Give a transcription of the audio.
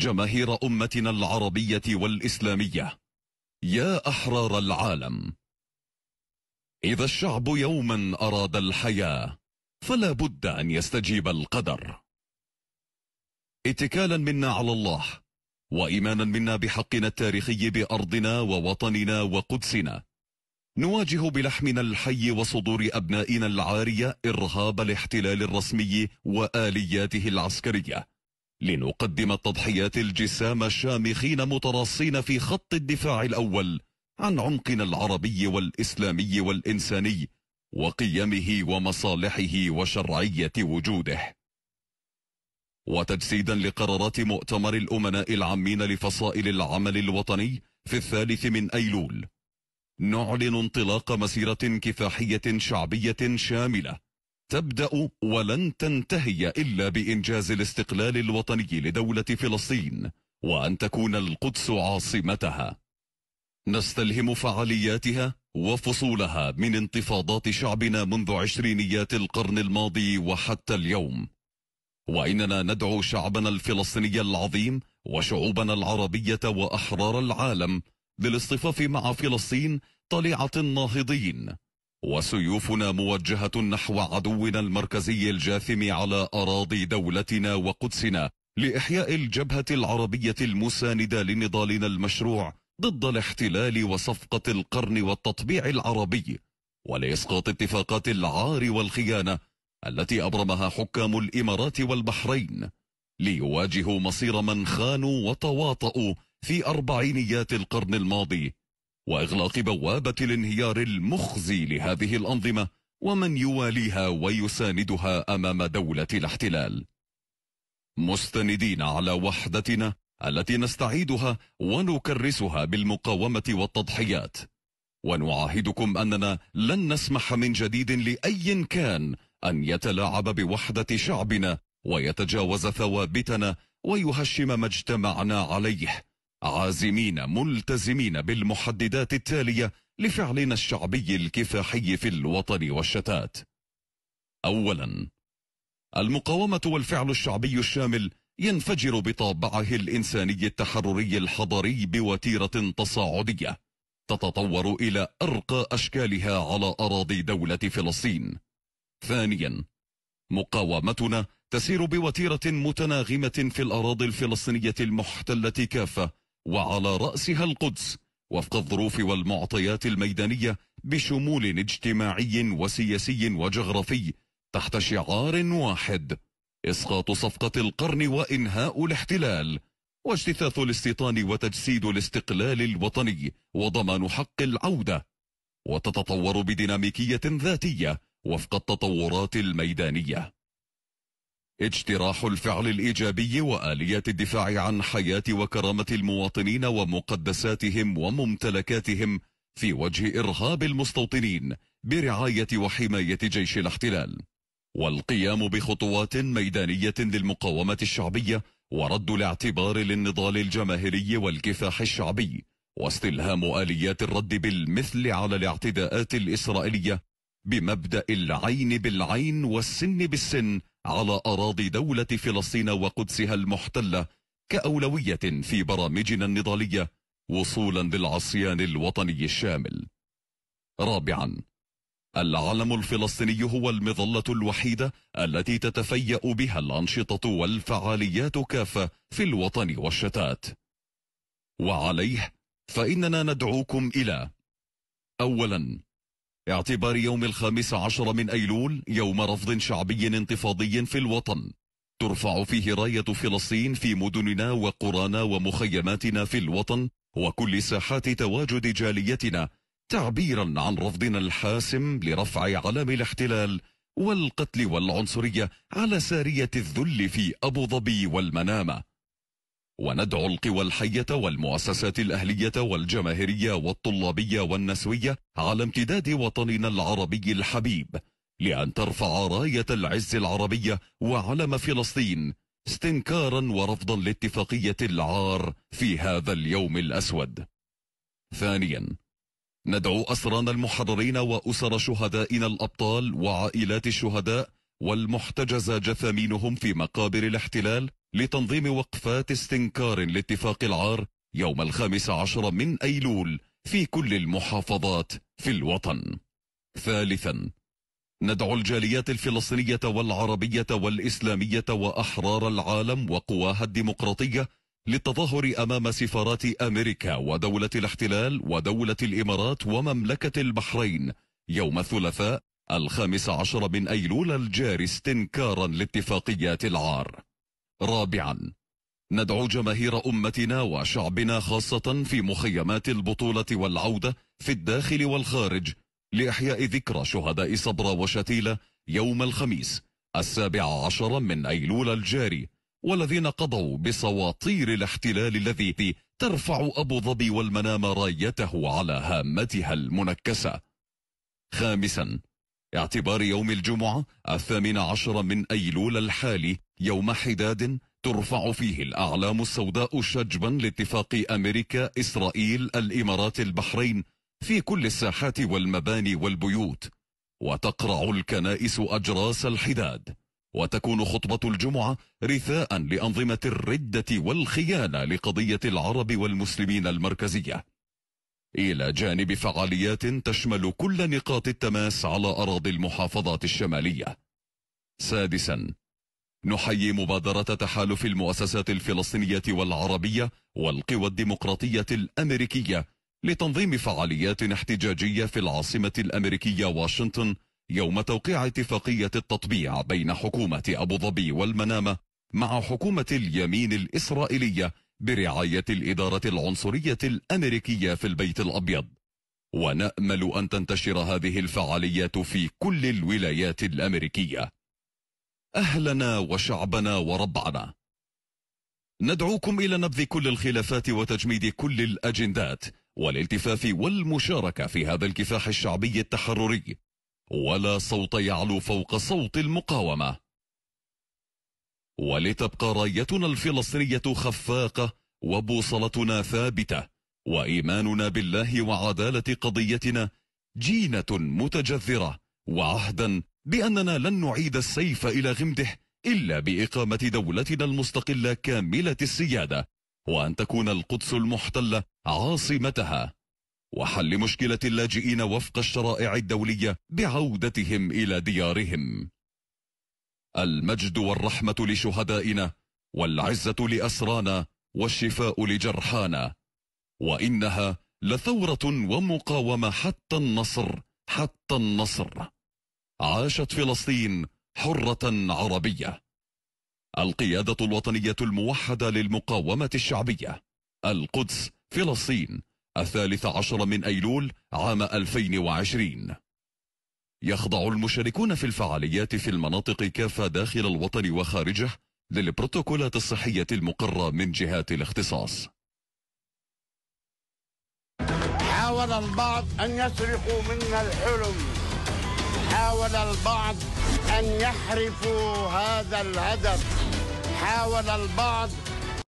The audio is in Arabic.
جماهير أمتنا العربية والإسلامية يا أحرار العالم إذا الشعب يوما أراد الحياة فلا بد أن يستجيب القدر اتكالا منا على الله وإيمانا منا بحقنا التاريخي بأرضنا ووطننا وقدسنا نواجه بلحمنا الحي وصدور أبنائنا العارية إرهاب الاحتلال الرسمي وآلياته العسكرية لنقدم التضحيات الجسام الشامخين متراصين في خط الدفاع الأول عن عمقنا العربي والإسلامي والإنساني وقيمه ومصالحه وشرعية وجوده وتجسيدا لقرارات مؤتمر الأمناء العامين لفصائل العمل الوطني في الثالث من أيلول نعلن انطلاق مسيرة كفاحية شعبية شاملة تبدأ ولن تنتهي إلا بإنجاز الاستقلال الوطني لدولة فلسطين وأن تكون القدس عاصمتها نستلهم فعالياتها وفصولها من انتفاضات شعبنا منذ عشرينيات القرن الماضي وحتى اليوم وإننا ندعو شعبنا الفلسطيني العظيم وشعوبنا العربية وأحرار العالم للاصطفاف مع فلسطين طليعة الناهضين وسيوفنا موجهة نحو عدونا المركزي الجاثم على أراضي دولتنا وقدسنا لإحياء الجبهة العربية المساندة لنضالنا المشروع ضد الاحتلال وصفقة القرن والتطبيع العربي ولإسقاط اتفاقات العار والخيانة التي أبرمها حكام الإمارات والبحرين ليواجهوا مصير من خانوا وتواطؤوا في أربعينيات القرن الماضي واغلاق بوابه الانهيار المخزي لهذه الانظمه ومن يواليها ويساندها امام دوله الاحتلال مستندين على وحدتنا التي نستعيدها ونكرسها بالمقاومه والتضحيات ونعاهدكم اننا لن نسمح من جديد لاي كان ان يتلاعب بوحده شعبنا ويتجاوز ثوابتنا ويهشم ما اجتمعنا عليه عازمين ملتزمين بالمحددات التالية لفعلنا الشعبي الكفاحي في الوطن والشتات أولا المقاومة والفعل الشعبي الشامل ينفجر بطابعه الإنساني التحرري الحضري بوتيرة تصاعدية تتطور إلى أرقى أشكالها على أراضي دولة فلسطين ثانيا مقاومتنا تسير بوتيرة متناغمة في الأراضي الفلسطينية المحتلة كافة وعلى رأسها القدس وفق الظروف والمعطيات الميدانية بشمول اجتماعي وسياسي وجغرافي تحت شعار واحد إسقاط صفقة القرن وإنهاء الاحتلال واجتثاث الاستيطان وتجسيد الاستقلال الوطني وضمان حق العودة وتتطور بديناميكية ذاتية وفق التطورات الميدانية اجتراح الفعل الإيجابي وآليات الدفاع عن حياة وكرامة المواطنين ومقدساتهم وممتلكاتهم في وجه إرهاب المستوطنين برعاية وحماية جيش الاحتلال والقيام بخطوات ميدانية للمقاومة الشعبية ورد الاعتبار للنضال الجماهيري والكفاح الشعبي واستلهام آليات الرد بالمثل على الاعتداءات الإسرائيلية بمبدأ العين بالعين والسن بالسن على أراضي دولة فلسطين وقدسها المحتلة كأولوية في برامجنا النضالية وصولا للعصيان الوطني الشامل رابعا العلم الفلسطيني هو المظلة الوحيدة التي تتفيأ بها الأنشطة والفعاليات كافة في الوطن والشتات وعليه فإننا ندعوكم إلى أولا باعتبار يوم الخامس عشر من أيلول يوم رفض شعبي انتفاضي في الوطن ترفع فيه راية فلسطين في مدننا وقرانا ومخيماتنا في الوطن وكل ساحات تواجد جاليتنا تعبيرا عن رفضنا الحاسم لرفع علم الاحتلال والقتل والعنصرية على سارية الذل في أبو ظبي والمنامة وندعو القوى الحية والمؤسسات الأهلية والجماهيرية والطلابية والنسوية على امتداد وطننا العربي الحبيب لأن ترفع راية العز العربية وعلم فلسطين استنكارا ورفضا لاتفاقية العار في هذا اليوم الأسود ثانيا ندعو أسرانا المحررين وأسر شهدائنا الأبطال وعائلات الشهداء والمحتجز جثامينهم في مقابر الاحتلال لتنظيم وقفات استنكار لاتفاق العار يوم الخامس عشر من أيلول في كل المحافظات في الوطن ثالثا ندعو الجاليات الفلسطينية والعربية والإسلامية وأحرار العالم وقواها الديمقراطية للتظاهر أمام سفارات أمريكا ودولة الاحتلال ودولة الإمارات ومملكة البحرين يوم الثلاثاء الخامس عشر من أيلول الجاري استنكارا لاتفاقيات العار رابعا ندعو جماهير أمتنا وشعبنا خاصة في مخيمات البطولة والعودة في الداخل والخارج لإحياء ذكرى شهداء صبرا وشتيلة يوم الخميس السابع عشر من أيلول الجاري والذين قضوا بصواطير الاحتلال الذي ترفع أبو ظبي والمنام رايته على هامتها المنكسة خامسا اعتبار يوم الجمعة الثامن عشر من أيلول الحالي يوم حداد ترفع فيه الأعلام السوداء شجبا لاتفاق أمريكا إسرائيل الإمارات البحرين في كل الساحات والمباني والبيوت وتقرع الكنائس أجراس الحداد وتكون خطبة الجمعة رثاء لأنظمة الردة والخيانة لقضية العرب والمسلمين المركزية إلى جانب فعاليات تشمل كل نقاط التماس على أراضي المحافظات الشمالية سادسا نحيي مبادرة تحالف المؤسسات الفلسطينية والعربية والقوى الديمقراطية الأمريكية لتنظيم فعاليات احتجاجية في العاصمة الأمريكية واشنطن يوم توقيع اتفاقية التطبيع بين حكومة أبو ظبي والمنامة مع حكومة اليمين الإسرائيلية برعاية الإدارة العنصرية الأمريكية في البيت الأبيض ونأمل أن تنتشر هذه الفعاليات في كل الولايات الأمريكية أهلنا وشعبنا وربعنا ندعوكم إلى نبذ كل الخلافات وتجميد كل الأجندات والالتفاف والمشاركة في هذا الكفاح الشعبي التحرري ولا صوت يعلو فوق صوت المقاومة ولتبقى رايتنا الفلسطينية خفاقة وبوصلتنا ثابتة وإيماننا بالله وعدالة قضيتنا جينة متجذرة وعهدا بأننا لن نعيد السيف إلى غمده إلا بإقامة دولتنا المستقلة كاملة السيادة وأن تكون القدس المحتلة عاصمتها وحل مشكلة اللاجئين وفق الشرائع الدولية بعودتهم إلى ديارهم المجد والرحمة لشهدائنا والعزة لأسرانا والشفاء لجرحانا وإنها لثورة ومقاومة حتى النصر حتى النصر عاشت فلسطين حرة عربية القيادة الوطنية الموحدة للمقاومة الشعبية القدس فلسطين الثالث عشر من أيلول عام 2020 يخضع المشاركون في الفعاليات في المناطق كافة داخل الوطن وخارجه للبروتوكولات الصحية المقرة من جهات الاختصاص حاول البعض أن يسرقوا منا الحلم حاول البعض أن يحرفوا هذا الهدف حاول البعض